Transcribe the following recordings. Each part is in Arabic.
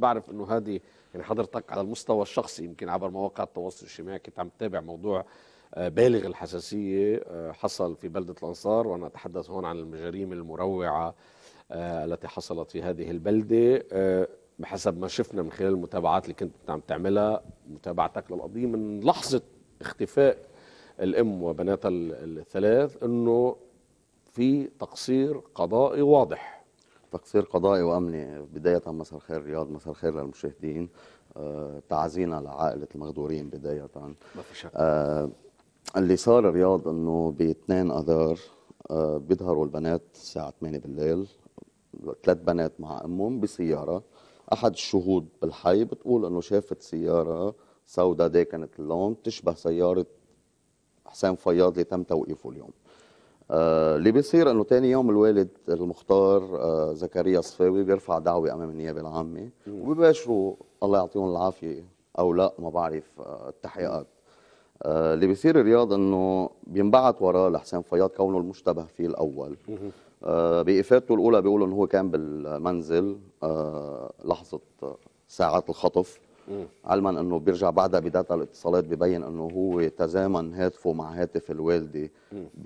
بعرف انه هذه يعني حضرتك على المستوى الشخصي يمكن عبر مواقع التواصل الاجتماعي كنت عم تتابع موضوع آه، بالغ الحساسيه آه، حصل في بلده الانصار وانا اتحدث هون عن المجاريم المروعه آه، التي حصلت في هذه البلده بحسب ما شفنا من خلال المتابعات اللي كنت عم تعملها متابعتك للقضيه من لحظه اختفاء الام وبناتها الثلاث انه في تقصير قضائي واضح تقصير قضائي وأمني بداية مساء الخير رياض مساء الخير للمشاهدين آه تعزينا لعائلة المغدورين بداية ما في شك آه اللي صار رياض أنه ب 2 أذار آه بيظهروا البنات الساعة 8 بالليل ثلاث بنات مع أمهم بسيارة أحد الشهود بالحي بتقول أنه شافت سيارة سوداء داكنة اللون تشبه سيارة حسين فياض اللي تم توقيفه اليوم آه اللي بيصير انه ثاني يوم الوالد المختار آه زكريا صفاوي بيرفع دعوه امام النيابه العامه وبيباشروا الله يعطيهم العافيه او لا ما بعرف آه التحقيقات آه، اللي بيصير الرياض انه بينبعث وراه لحسين فياض كونه المشتبه فيه الاول آه، بافادته الاولى بيقولوا انه هو كان بالمنزل آه، لحظه ساعات الخطف علما انه بيرجع بعدها بداتا الاتصالات ببين انه هو تزامن هاتفه مع هاتف الوالده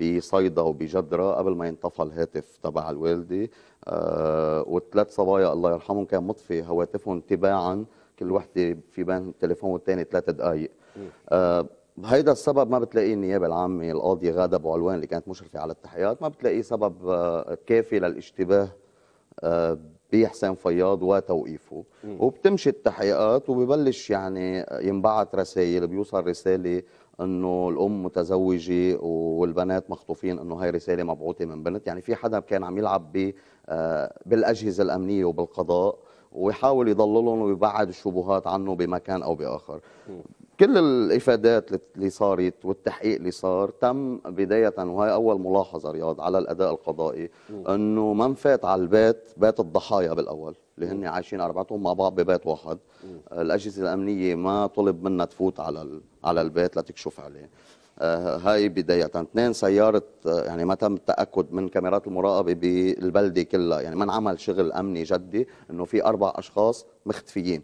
بصيدا وبجدره قبل ما ينطفى الهاتف تبع الوالده آه وثلاث صبايا الله يرحمهم كان مطفي هواتفهم تباعا كل وحده في بين التليفون والثاني ثلاث دقائق آه هيدا السبب ما بتلاقيه النيابه العامه القاضيه غاده ابو علوان اللي كانت مشرفه على التحقيقات ما بتلاقيه سبب آه، كافي للاشتباه آه بحسين فياض وتوقيفه وبتمشي التحقيقات وببلش يعني ينبعث رسائل بيوصل رساله انه الام متزوجه والبنات مخطوفين انه هاي رساله مبعوثه من بنت يعني في حدا كان عم يلعب ب آه، بالاجهزه الامنيه وبالقضاء ويحاول يضللهم ويبعد الشبهات عنه بمكان او باخر م. كل الافادات اللي صارت والتحقيق اللي صار تم بدايه وهي اول ملاحظه رياض على الاداء القضائي انه من فات على البيت بيت الضحايا بالاول اللي هن عايشين اربعتهم مع بعض ببيت واحد الاجهزه الامنيه ما طلب منها تفوت على على البيت لتكشف عليه آه، هاي بداية اثنين سيارة آه، يعني ما تم التأكد من كاميرات المراقبة بالبلدة كلها يعني ما انعمل شغل أمني جدي أنه في أربع أشخاص مختفيين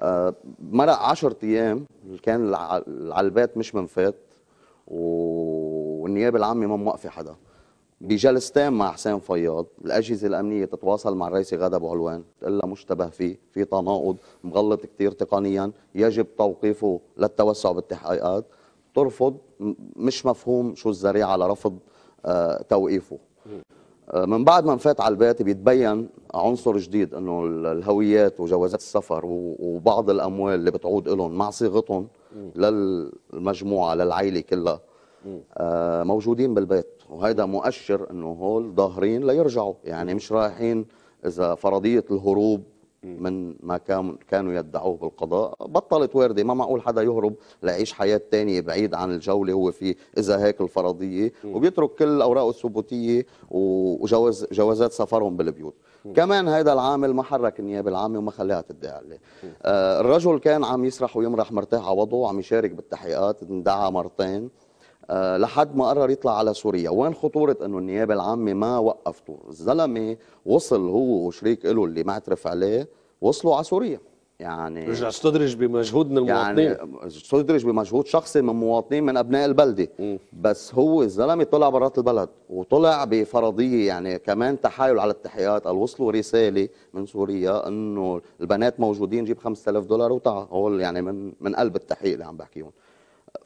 آه، مرق 10 ايام كان العلبات مش منفات والنيابه العامه ما موقفه حدا بجلستين مع حسين فياض الاجهزه الامنيه تتواصل مع الرئيس غدا ابو علوان الا مشتبه فيه في تناقض مغلط كثير تقنيا يجب توقيفه للتوسع بالتحقيقات ترفض مش مفهوم شو الذريعه لرفض آه، توقيفه آه، من بعد ما نفات على البيت بيتبين عنصر جديد انه الهويات وجوازات السفر وبعض الاموال اللي بتعود لهم مع صيغتهم للمجموعه للعيله كلها آه، موجودين بالبيت وهيدا مؤشر انه هول ظاهرين ليرجعوا يعني مش رايحين اذا فرضيه الهروب من ما كانوا يدعوه بالقضاء بطلت وارده ما معقول حدا يهرب ليعيش حياه ثانيه بعيد عن الجوله هو فيه اذا هيك الفرضيه وبيترك كل اوراقه الثبوتيه وجواز جوازات سفرهم بالبيوت كمان هذا العامل ما حرك النيابه العامه وما خلاها تدعي عليه آه الرجل كان عم يسرح ويمرح مرتاح على وضعه وعم يشارك بالتحقيقات اندعى مرتين آه، لحد ما قرر يطلع على سوريا وين خطورة انه النيابة العامة ما وقفته الزلمة وصل هو وشريك له اللي معترف عليه وصلوا على سوريا يعني رجع استدرج بمجهود من يعني المواطنين يعني استدرج بمجهود شخصي من مواطنين من ابناء البلده م. بس هو الزلمه طلع برات البلد وطلع بفرضيه يعني كمان تحايل على التحيات قال وصلوا رساله من سوريا انه البنات موجودين جيب 5000 دولار وتعال هول يعني من من قلب التحقيق اللي عم بحكيهم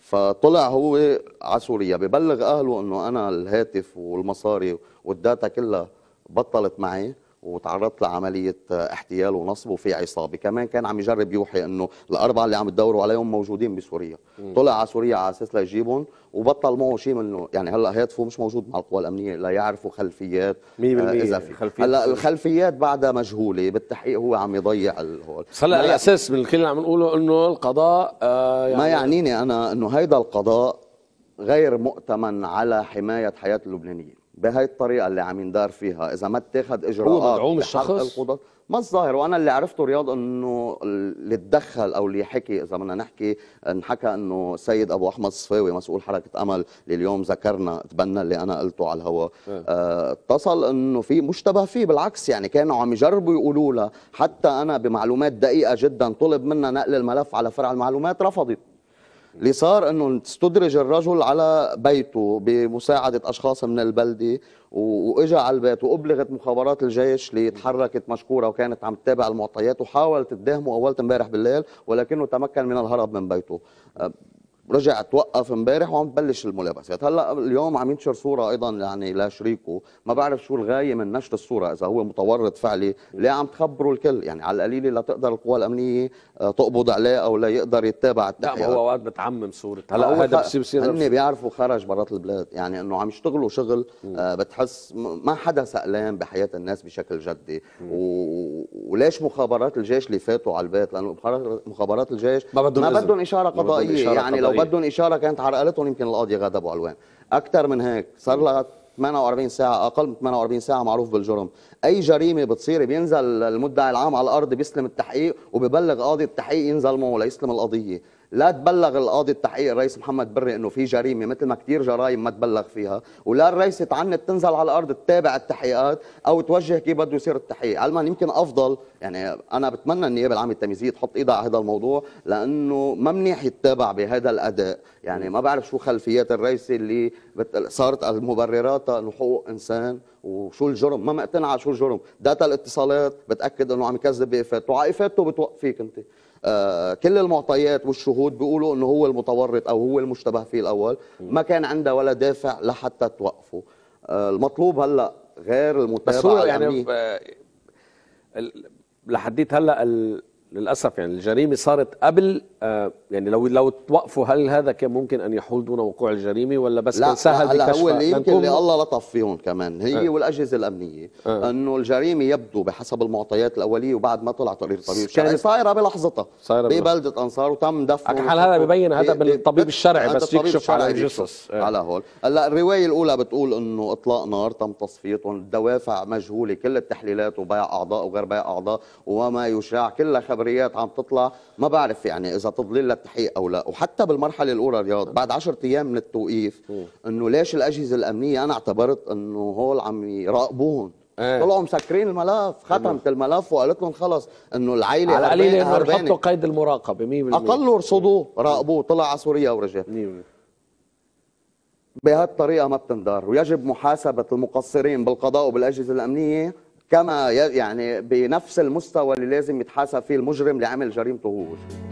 فطلع هو على سوريا ببلغ اهله انه انا الهاتف والمصاري والداتا كلها بطلت معي وتعرضت لعمليه احتيال ونصب وفي عصابه كمان كان عم يجرب يوحي انه الاربعه اللي عم تدوروا عليهم موجودين بسوريا مم. طلع على سوريا على اساس ليجيبهم وبطل معه شيء منه يعني هلا هاتفه مش موجود مع القوى الامنيه لا يعرفوا خلفيات 100% آه، اذا في خلفيات هلا الخلفيات بعدها مجهوله بالتحقيق هو عم يضيع الهول هلا الاساس من الكل اللي عم نقوله انه القضاء آه يعني ما يعنيني انا انه هيدا القضاء غير مؤتمن على حمايه حياه اللبنانيين بهي الطريقه اللي عم يندار فيها اذا ما اتخذ اجراءات هو مدعوم الشخص القضاء ما الظاهر وانا اللي عرفته رياض انه اللي تدخل او اللي حكي اذا بدنا نحكي انحكى انه سيد ابو احمد صفاوي مسؤول حركه امل اللي اليوم ذكرنا تبنى اللي انا قلته على الهواء اه. آه اتصل انه في مشتبه فيه بالعكس يعني كانوا عم يجربوا يقولوا لها حتى انا بمعلومات دقيقه جدا طلب منا نقل الملف على فرع المعلومات رفضت اللي صار انه استدرج الرجل على بيته بمساعده اشخاص من البلده واجا على البيت وابلغت مخابرات الجيش اللي تحركت مشكوره وكانت عم تتابع المعطيات وحاولت تداهمه اول امبارح بالليل ولكنه تمكن من الهرب من بيته رجع توقف امبارح وعم تبلش الملابسات هلا اليوم عم ينشر صوره ايضا يعني لشريكه ما بعرف شو الغايه من نشر الصوره اذا هو متورط فعلي ليه عم تخبره الكل يعني على القليله لا تقدر القوى الامنيه آه، تقبض عليه او لا يقدر يتابع التحقيق لا هو وقت بتعمم صوره هلا هذا بصير بصير هن بيعرفوا خرج برات البلاد يعني انه عم يشتغلوا شغل آه بتحس ما حدا سألان بحياه الناس بشكل جدي و... وليش مخابرات الجيش اللي فاتوا على البيت لانه مخابرات الجيش ما بدهم ما بدهم اشاره قضائيه يعني لو وبدهم طيب. اشاره كانت عرقلتهم يمكن القاضي غاده ابو علوان اكثر من هيك صار لها 48 ساعه اقل من 48 ساعه معروف بالجرم اي جريمه بتصير بينزل المدعي العام على الارض بيسلم التحقيق وببلغ قاضي التحقيق ينزل معه ليسلم القضيه لا تبلغ القاضي التحقيق الرئيس محمد بري انه في جريمه مثل ما كثير جرائم ما تبلغ فيها ولا الرئيس تعنت تنزل على الارض تتابع التحقيقات او توجه كيف بده يصير التحقيق علما يمكن افضل يعني انا بتمنى النيابه العامه التمييزيه تحط ايدها على هذا الموضوع لانه ما منيح يتابع بهذا الاداء يعني ما بعرف شو خلفيات الرئيس اللي بت... صارت المبررات انه حقوق انسان وشو الجرم ما مقتنعه شو الجرم داتا الاتصالات بتاكد انه عم يكذب بافادته وعائفاته بتوقفيك انت آه، كل المعطيات والشهود بيقولوا انه هو المتورط او هو المشتبه فيه الاول ما كان عنده ولا دافع لحتى توقفه آه، المطلوب هلا غير المتابعه بس هو يعني, يعني لحديت هلا للاسف يعني الجريمه صارت قبل آه يعني لو لو توقفوا هل هذا كان ممكن ان يحول دون وقوع الجريمه ولا بس لا كان سهل لا هو اللي يمكن اللي الله لطف فيهم كمان هي أه. والاجهزه الامنيه أه. انه الجريمه يبدو بحسب المعطيات الاوليه وبعد ما طلع تقرير طبيب شرعي صايره بلحظتها صايره ببلده انصار وتم دفن حال هذا ببين هذا بالطبيب الشرعي بس يكشف على الجثث أه. على هول هلا الروايه الاولى بتقول انه اطلاق نار تم تصفيتهم الدوافع مجهوله كل التحليلات وبيع اعضاء وغير بيع اعضاء وما يشاع كلها خبريات عم تطلع ما بعرف يعني اذا تضليل للتحقيق او لا وحتى بالمرحله الاولى رياض بعد 10 ايام من التوقيف انه ليش الاجهزه الامنيه انا اعتبرت انه هول عم يراقبوهم ايه. طلعوا مسكرين الملف ختمت الملف وقالت لهم خلص انه العيله على قليل انه حطوا قيد المراقبه 100% اقلوا رصدوه راقبوه طلع على سوريا ورجع 100% بهالطريقه ما بتندار ويجب محاسبه المقصرين بالقضاء وبالاجهزه الامنيه كما يعني بنفس المستوى اللي لازم يتحاسب فيه المجرم لعمل جريمته هو